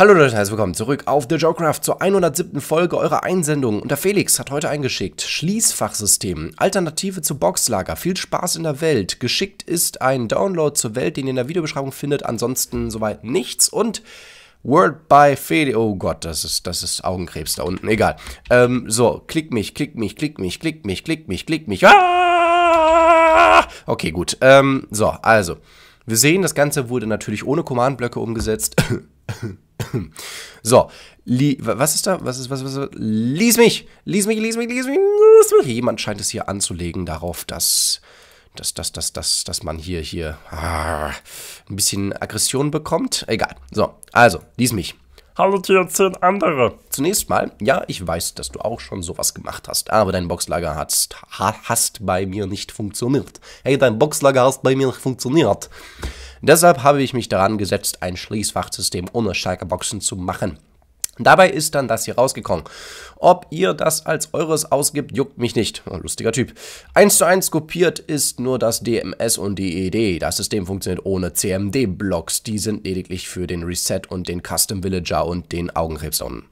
Hallo Leute, herzlich willkommen zurück auf The Geocraft zur 107. Folge eurer Einsendung. Und der Felix hat heute eingeschickt. Schließfachsystem, Alternative zu Boxlager, viel Spaß in der Welt. Geschickt ist ein Download zur Welt, den ihr in der Videobeschreibung findet. Ansonsten soweit nichts und World by Felix. Oh Gott, das ist, das ist Augenkrebs da unten. Egal. Ähm, so, klick mich, klick mich, klick mich, klick mich, klick mich, klick mich. Ah! Okay, gut. Ähm, so, also. Wir sehen, das Ganze wurde natürlich ohne Command-Blöcke umgesetzt. So, was ist da? Was ist, was, was, was? Lies mich! Lies mich, lies mich, lies mich! Jemand scheint es hier anzulegen darauf, dass, dass, dass, dass, dass, dass man hier, hier ah, ein bisschen Aggression bekommt. Egal. So, also, lies mich. Hallo Tier 10 andere. Zunächst mal, ja, ich weiß, dass du auch schon sowas gemacht hast, aber dein Boxlager hat, hast bei mir nicht funktioniert. Hey, dein Boxlager hast bei mir nicht funktioniert. Deshalb habe ich mich daran gesetzt, ein Schließfachsystem ohne Schalkerboxen zu machen. Dabei ist dann das hier rausgekommen. Ob ihr das als eures ausgibt, juckt mich nicht. Lustiger Typ. 1 zu 1 kopiert ist nur das DMS und die ED. Das System funktioniert ohne CMD-Blocks. Die sind lediglich für den Reset und den Custom Villager und den Augenkrebsdown.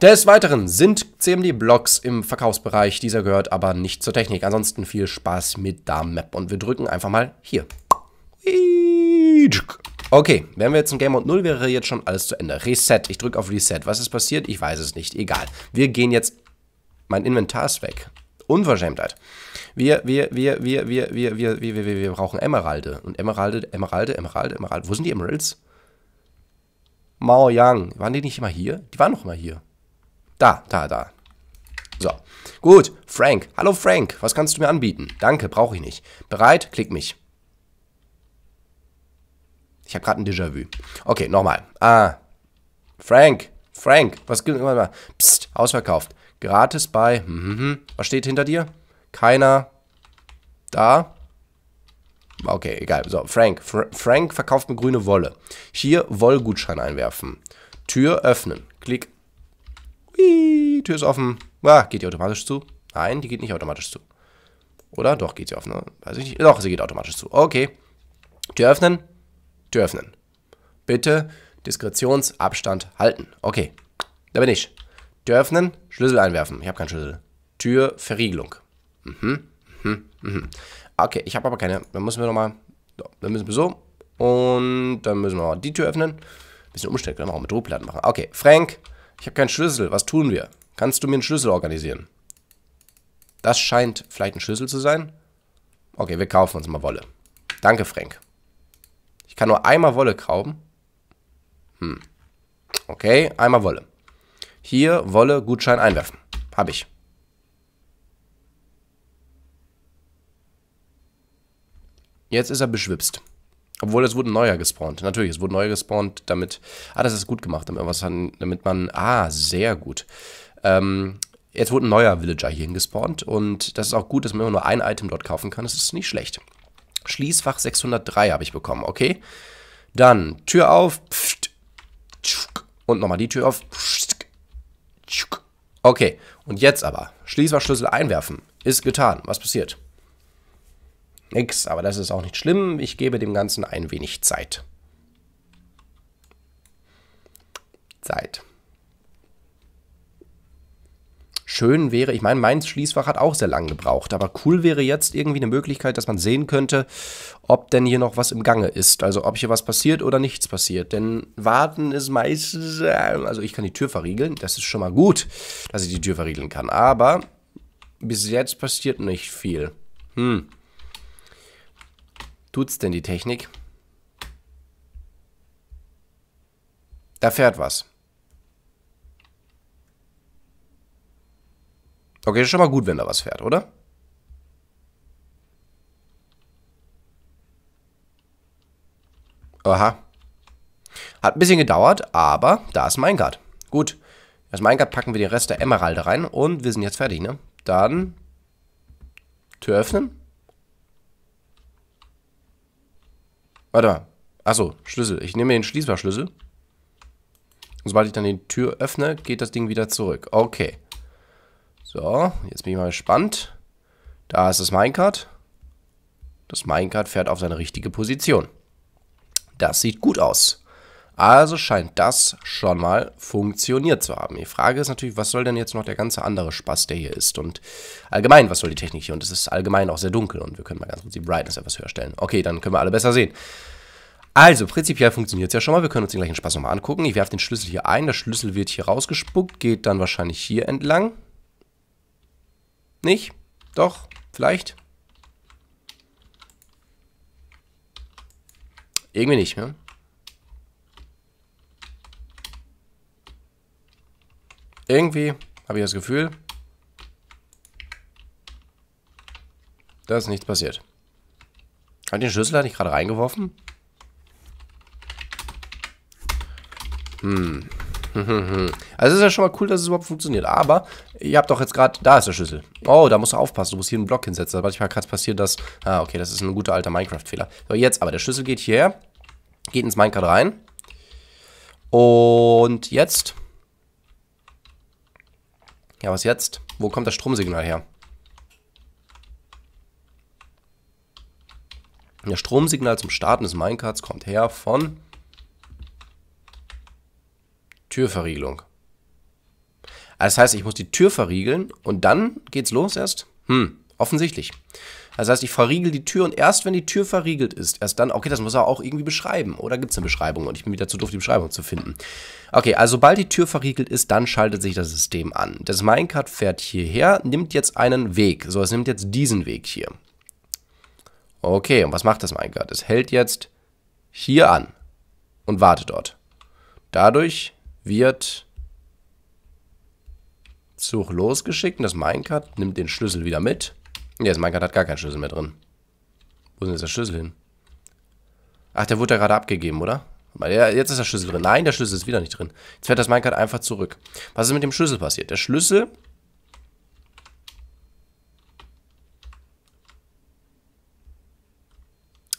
Des Weiteren sind CMD-Blocks im Verkaufsbereich. Dieser gehört aber nicht zur Technik. Ansonsten viel Spaß mit Darm Map und wir drücken einfach mal hier. Okay, wären wir jetzt in Game Mode 0, wäre jetzt schon alles zu Ende. Reset. Ich drücke auf Reset. Was ist passiert? Ich weiß es nicht. Egal. Wir gehen jetzt... Mein Inventar ist weg. Unverschämtheit. Wir, wir, wir, wir, wir, wir, wir, wir, wir, wir brauchen Emeralde. Und Emeralde, Emeralde, Emeralde, Emeralde. Wo sind die Emeralds? Mao Yang. Waren die nicht immer hier? Die waren noch immer hier. Da, da, da. So. Gut. Frank. Hallo Frank. Was kannst du mir anbieten? Danke, brauche ich nicht. Bereit? Klick mich. Ich habe gerade ein Déjà-vu. Okay, nochmal. Ah, Frank, Frank, was gibt es? Psst, ausverkauft. Gratis bei. Hm, hm, hm. Was steht hinter dir? Keiner. Da. Okay, egal. So, Frank. Fr Frank verkauft mir grüne Wolle. Hier Wollgutschein einwerfen. Tür öffnen. Klick. Ui, Tür ist offen. Ah, geht die automatisch zu? Nein, die geht nicht automatisch zu. Oder? Doch, geht sie offen. Ne? Weiß ich nicht. Doch, sie geht automatisch zu. Okay. Tür öffnen. Tür öffnen. Bitte Diskretionsabstand halten. Okay, da bin ich. Tür öffnen, Schlüssel einwerfen. Ich habe keinen Schlüssel. Türverriegelung. Mhm, mhm, mhm. Okay, ich habe aber keine. Dann müssen wir nochmal. So, dann müssen wir so. Und dann müssen wir mal die Tür öffnen. bisschen umstellen, können wir auch mit Rohplatten machen. Okay, Frank, ich habe keinen Schlüssel. Was tun wir? Kannst du mir einen Schlüssel organisieren? Das scheint vielleicht ein Schlüssel zu sein. Okay, wir kaufen uns mal Wolle. Danke, Frank kann nur einmal Wolle graben. Hm. Okay, einmal Wolle. Hier Wolle, Gutschein einwerfen. Habe ich. Jetzt ist er beschwipst. Obwohl, es wurde ein neuer gespawnt. Natürlich, es wurde neuer gespawnt, damit... Ah, das ist gut gemacht, damit, was, damit man... Ah, sehr gut. Ähm, jetzt wurde ein neuer Villager hierhin gespawnt. Und das ist auch gut, dass man immer nur ein Item dort kaufen kann. Das ist nicht schlecht. Schließfach 603 habe ich bekommen, okay? Dann Tür auf. Und nochmal die Tür auf. Okay, und jetzt aber. Schließfachschlüssel einwerfen. Ist getan. Was passiert? Nix, aber das ist auch nicht schlimm. Ich gebe dem Ganzen ein wenig Zeit. Zeit schön wäre, ich meine, mein Schließfach hat auch sehr lange gebraucht, aber cool wäre jetzt irgendwie eine Möglichkeit, dass man sehen könnte, ob denn hier noch was im Gange ist. Also ob hier was passiert oder nichts passiert. Denn warten ist meistens, äh, also ich kann die Tür verriegeln, das ist schon mal gut, dass ich die Tür verriegeln kann. Aber bis jetzt passiert nicht viel. Hm. Tut's denn die Technik? Da fährt was. Okay, ist schon mal gut, wenn da was fährt, oder? Aha. Hat ein bisschen gedauert, aber da ist Minecart. Gut. Das Minecart packen wir den Rest der Emeralde rein und wir sind jetzt fertig, ne? Dann Tür öffnen. Warte mal. Achso, Schlüssel. Ich nehme den Schließbarschlüssel. Und sobald ich dann die Tür öffne, geht das Ding wieder zurück. Okay. So, jetzt bin ich mal gespannt. Da ist das Minecart. Das Minecart fährt auf seine richtige Position. Das sieht gut aus. Also scheint das schon mal funktioniert zu haben. Die Frage ist natürlich, was soll denn jetzt noch der ganze andere Spaß, der hier ist? Und allgemein, was soll die Technik hier? Und es ist allgemein auch sehr dunkel und wir können mal ganz kurz die Brightness etwas höher stellen. Okay, dann können wir alle besser sehen. Also, prinzipiell funktioniert es ja schon mal. Wir können uns den gleichen Spaß nochmal angucken. Ich werfe den Schlüssel hier ein. Der Schlüssel wird hier rausgespuckt, geht dann wahrscheinlich hier entlang. Nicht? Doch? Vielleicht? Irgendwie nicht, ne? Irgendwie habe ich das Gefühl, dass nichts passiert. Hat den Schlüssel da nicht gerade reingeworfen? Hm. Also ist ja schon mal cool, dass es überhaupt funktioniert. Aber ihr habt doch jetzt gerade, da ist der Schlüssel. Oh, da musst du aufpassen. Du musst hier einen Block hinsetzen. Da manchmal gerade passiert, dass, ah, okay, das ist ein guter alter Minecraft-Fehler. So, jetzt aber, der Schlüssel geht hierher, geht ins Minecraft rein. Und jetzt? Ja, was jetzt? Wo kommt das Stromsignal her? Das Stromsignal zum Starten des Minecarts kommt her von Türverriegelung. Also das heißt, ich muss die Tür verriegeln und dann geht's los erst? Hm, offensichtlich. Also das heißt, ich verriegel die Tür und erst wenn die Tür verriegelt ist, erst dann, okay, das muss er auch irgendwie beschreiben. Oder gibt es eine Beschreibung und ich bin wieder zu doof, die Beschreibung zu finden. Okay, also sobald die Tür verriegelt ist, dann schaltet sich das System an. Das Minecart fährt hierher, nimmt jetzt einen Weg. So, es nimmt jetzt diesen Weg hier. Okay, und was macht das Minecart? Es hält jetzt hier an und wartet dort. Dadurch wird Zug losgeschickt und das Minecart nimmt den Schlüssel wieder mit. Ne, das Minecart hat gar keinen Schlüssel mehr drin. Wo ist denn jetzt der Schlüssel hin? Ach, der wurde ja gerade abgegeben, oder? Jetzt ist der Schlüssel drin. Nein, der Schlüssel ist wieder nicht drin. Jetzt fährt das Minecart einfach zurück. Was ist mit dem Schlüssel passiert? Der Schlüssel...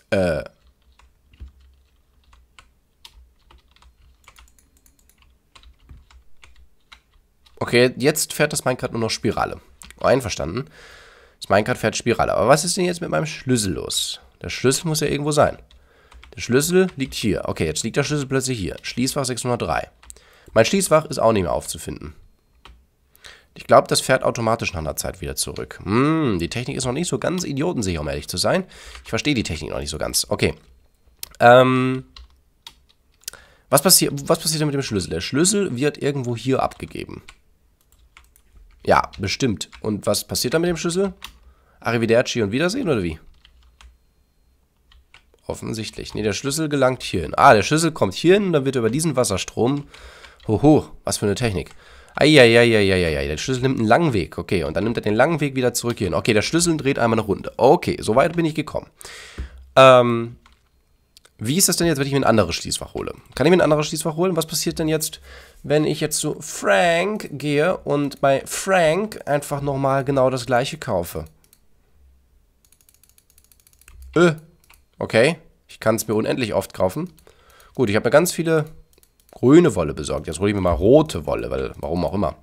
Äh... Okay, jetzt fährt das Minecart nur noch Spirale. Einverstanden. Das Minecart fährt Spirale. Aber was ist denn jetzt mit meinem Schlüssel los? Der Schlüssel muss ja irgendwo sein. Der Schlüssel liegt hier. Okay, jetzt liegt der Schlüssel plötzlich hier. Schließfach 603. Mein Schließfach ist auch nicht mehr aufzufinden. Ich glaube, das fährt automatisch nach einer Zeit wieder zurück. Hm, die Technik ist noch nicht so ganz idiotensicher, um ehrlich zu sein. Ich verstehe die Technik noch nicht so ganz. Okay. Ähm, was, passi was passiert denn mit dem Schlüssel? Der Schlüssel wird irgendwo hier abgegeben. Ja, bestimmt. Und was passiert dann mit dem Schlüssel? Arrivederci und Wiedersehen oder wie? Offensichtlich. Ne, der Schlüssel gelangt hierhin. Ah, der Schlüssel kommt hierhin und dann wird über diesen Wasserstrom... Hoho, was für eine Technik. Eieieiei, der Schlüssel nimmt einen langen Weg. Okay, und dann nimmt er den langen Weg wieder zurück hierhin. Okay, der Schlüssel dreht einmal eine Runde. Okay, soweit bin ich gekommen. Ähm, wie ist das denn jetzt, wenn ich mir ein anderes Schließfach hole? Kann ich mir ein anderes Schließfach holen? Was passiert denn jetzt, wenn ich jetzt zu Frank gehe und bei Frank einfach nochmal genau das gleiche kaufe? Ö. Äh, okay. Ich kann es mir unendlich oft kaufen. Gut, ich habe mir ganz viele grüne Wolle besorgt. Jetzt hole ich mir mal rote Wolle, weil warum auch immer.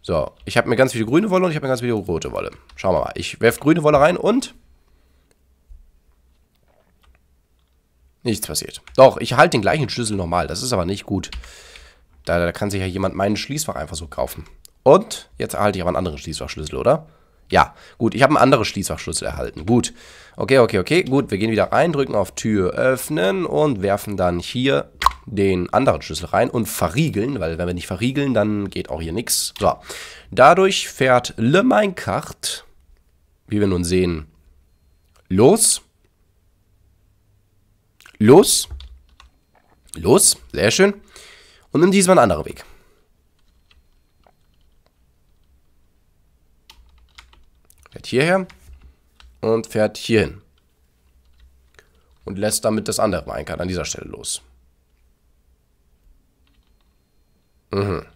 So, ich habe mir ganz viele grüne Wolle und ich habe mir ganz viele rote Wolle. Schauen wir mal. Ich werfe grüne Wolle rein und Nichts passiert. Doch, ich halte den gleichen Schlüssel nochmal. Das ist aber nicht gut. Da, da, kann sich ja jemand meinen Schließfach einfach so kaufen. Und jetzt erhalte ich aber einen anderen Schließfachschlüssel, oder? Ja, gut, ich habe einen anderen Schließfachschlüssel erhalten. Gut. Okay, okay, okay. Gut, wir gehen wieder rein, drücken auf Tür öffnen und werfen dann hier den anderen Schlüssel rein und verriegeln, weil wenn wir nicht verriegeln, dann geht auch hier nichts. So, dadurch fährt Le Minecraft, wie wir nun sehen, los. Los. Los. Sehr schön. Und nimm diesmal einen anderen Weg. Fährt hierher. Und fährt hierhin. Und lässt damit das andere Minecart an dieser Stelle los. Mhm.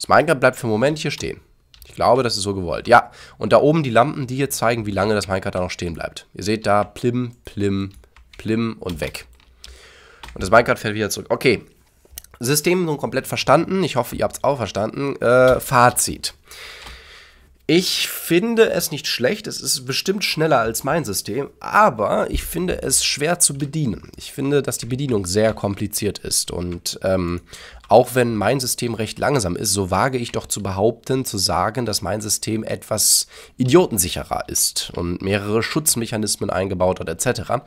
Das Minecraft bleibt für einen Moment hier stehen. Ich glaube, das ist so gewollt. Ja, und da oben die Lampen, die hier zeigen, wie lange das Minecraft da noch stehen bleibt. Ihr seht da, plim, plim, Plim und weg. Und das Minecraft fährt wieder zurück. Okay. System nun komplett verstanden. Ich hoffe, ihr habt es auch verstanden. Äh, Fazit. Ich finde es nicht schlecht, es ist bestimmt schneller als mein System, aber ich finde es schwer zu bedienen. Ich finde, dass die Bedienung sehr kompliziert ist und ähm, auch wenn mein System recht langsam ist, so wage ich doch zu behaupten, zu sagen, dass mein System etwas idiotensicherer ist und mehrere Schutzmechanismen eingebaut hat etc.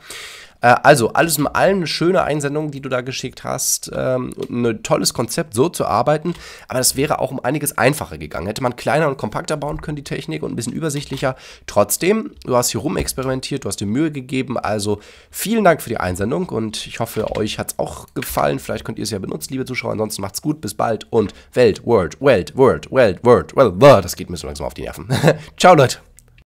Äh, also, alles in allem eine schöne Einsendung, die du da geschickt hast. Ähm, ein tolles Konzept, so zu arbeiten. Aber das wäre auch um einiges einfacher gegangen. Hätte man kleiner und kompakter bauen können, die Technik, und ein bisschen übersichtlicher. Trotzdem, du hast hier rumexperimentiert, du hast dir Mühe gegeben. Also, vielen Dank für die Einsendung und ich hoffe, euch hat es auch gefallen. Vielleicht könnt ihr es ja benutzen, liebe Zuschauer. Ansonsten macht's gut, bis bald und Welt, World, Welt, World, Welt, World, Welt, World. Das geht mir so langsam auf die Nerven. Ciao, Leute.